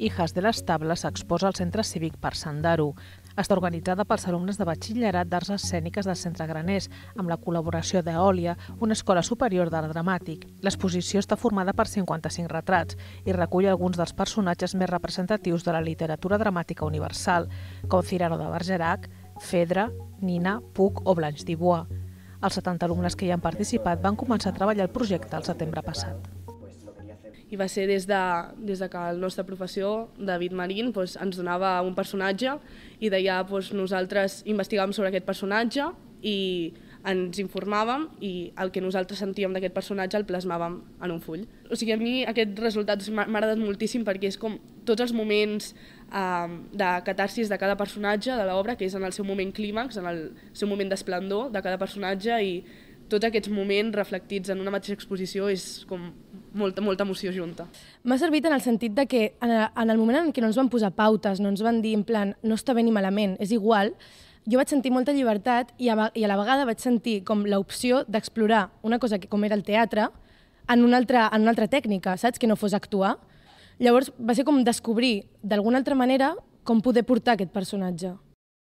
Hijas de les Tables s'exposa al Centre Cívic per Sandaro. Està organitzada pels alumnes de batxillerat d'arts escèniques del Centre Graners, amb la col·laboració d'Eòlia, una escola superior d'art dramàtic. L'exposició està formada per 55 retrats i recull alguns dels personatges més representatius de la literatura dramàtica universal, com Cirano de Bergerac, Fedra, Nina, Puc o Blanche Dubois. Els 70 alumnes que hi han participat van començar a treballar el projecte el setembre passat i va ser des de, des de que el nostre professor, David Marín, doncs, ens donava un personatge i d'allà doncs, nosaltres investigàvem sobre aquest personatge i ens informàvem i el que nosaltres sentíem d'aquest personatge el plasmàvem en un full. O sigui, a mi aquest resultat m'ha agradat moltíssim perquè és com tots els moments eh, de catarsis de cada personatge de l'obra, que és en el seu moment clímax, en el seu moment d'esplendor de cada personatge i tots aquests moments reflectits en una mateixa exposició és com molta, molta emoció junta. M'ha servit en el sentit de que en el moment en què no ens van posar pautes, no ens van dir en plan no està bé ni malament, és igual, jo vaig sentir molta llibertat i a, i a la vegada vaig sentir com l'opció d'explorar una cosa que com era el teatre en una, altra, en una altra tècnica, saps? Que no fos actuar. Llavors va ser com descobrir d'alguna altra manera com poder portar aquest personatge.